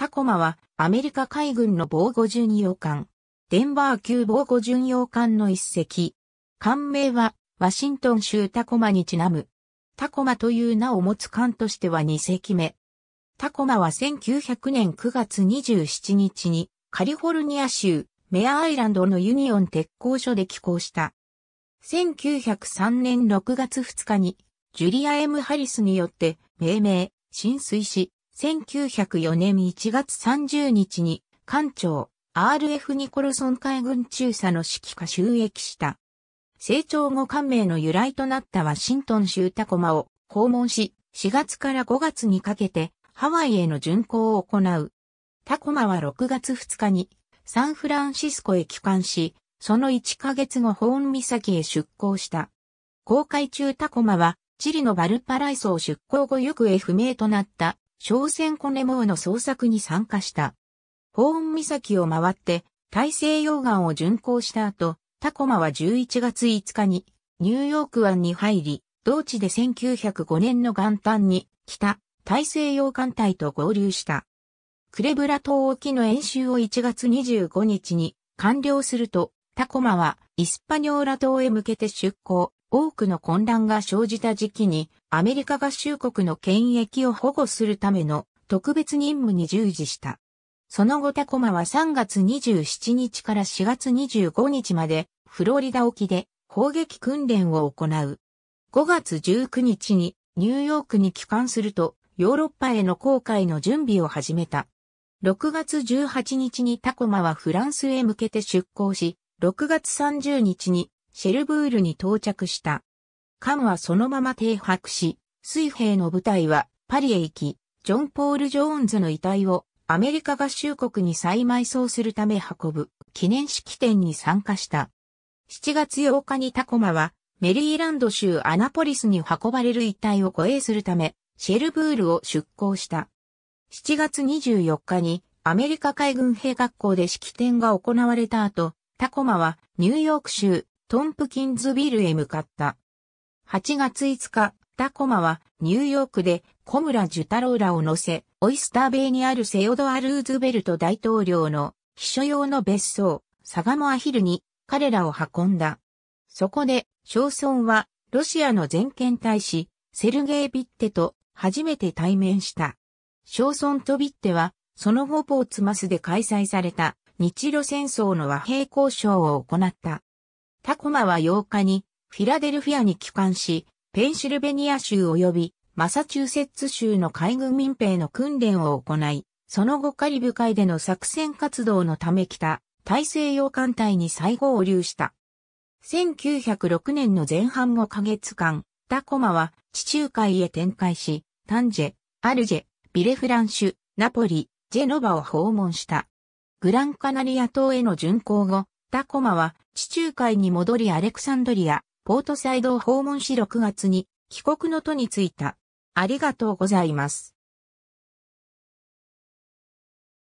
タコマはアメリカ海軍の防護巡洋艦。デンバー級防護巡洋艦の一隻。艦名はワシントン州タコマにちなむ。タコマという名を持つ艦としては2隻目。タコマは1900年9月27日にカリフォルニア州メアアイランドのユニオン鉄工所で寄港した。1903年6月2日にジュリア・エムハリスによって命名、浸水し、1904年1月30日に、艦長、RF ニコルソン海軍中佐の指揮下収益した。成長後艦名の由来となったワシントン州タコマを訪問し、4月から5月にかけてハワイへの巡航を行う。タコマは6月2日にサンフランシスコへ帰還し、その1ヶ月後ホーン岬へ出港した。航海中タコマはチリのバルパライソを出港後行方不明となった商船コネモーの捜索に参加した。ホーン岬を回って大西洋岸を巡航した後、タコマは11月5日にニューヨーク湾に入り、同地で1905年の元旦に北大西洋艦隊と合流した。クレブラ島沖の演習を1月25日に完了すると、タコマはイスパニョーラ島へ向けて出港。多くの混乱が生じた時期にアメリカ合衆国の権益を保護するための特別任務に従事した。その後タコマは3月27日から4月25日までフロリダ沖で砲撃訓練を行う。5月19日にニューヨークに帰還するとヨーロッパへの航海の準備を始めた。6月18日にタコマはフランスへ向けて出港し、6月30日にシェルブールに到着した。カムはそのまま停泊し、水兵の部隊はパリへ行き、ジョン・ポール・ジョーンズの遺体をアメリカ合衆国に再埋葬するため運ぶ記念式典に参加した。7月8日にタコマはメリーランド州アナポリスに運ばれる遺体を護衛するため、シェルブールを出港した。7月24日にアメリカ海軍兵学校で式典が行われた後、タコマはニューヨーク州トンプキンズビルへ向かった。8月5日、タコマはニューヨークで小村タローらを乗せ、オイスターベイにあるセオドア・ルーズベルト大統領の秘書用の別荘、サガモアヒルに彼らを運んだ。そこで、ショソンはロシアの全権大使、セルゲイ・ビッテと初めて対面した。ショソンとビッテは、その後ポーツマスで開催された日露戦争の和平交渉を行った。タコマは8日にフィラデルフィアに帰還し、ペンシルベニア州及びマサチューセッツ州の海軍民兵の訓練を行い、その後カリブ海での作戦活動のため北、大西洋艦隊に再合流した。1906年の前半5ヶ月間、タコマは地中海へ展開し、タンジェ、アルジェ、ビレフランシュ、ナポリ、ジェノバを訪問した。グランカナリア島への巡航後、ダコマは地中海に戻りアレクサンドリア、ポートサイドを訪問し6月に帰国の途についた。ありがとうございます。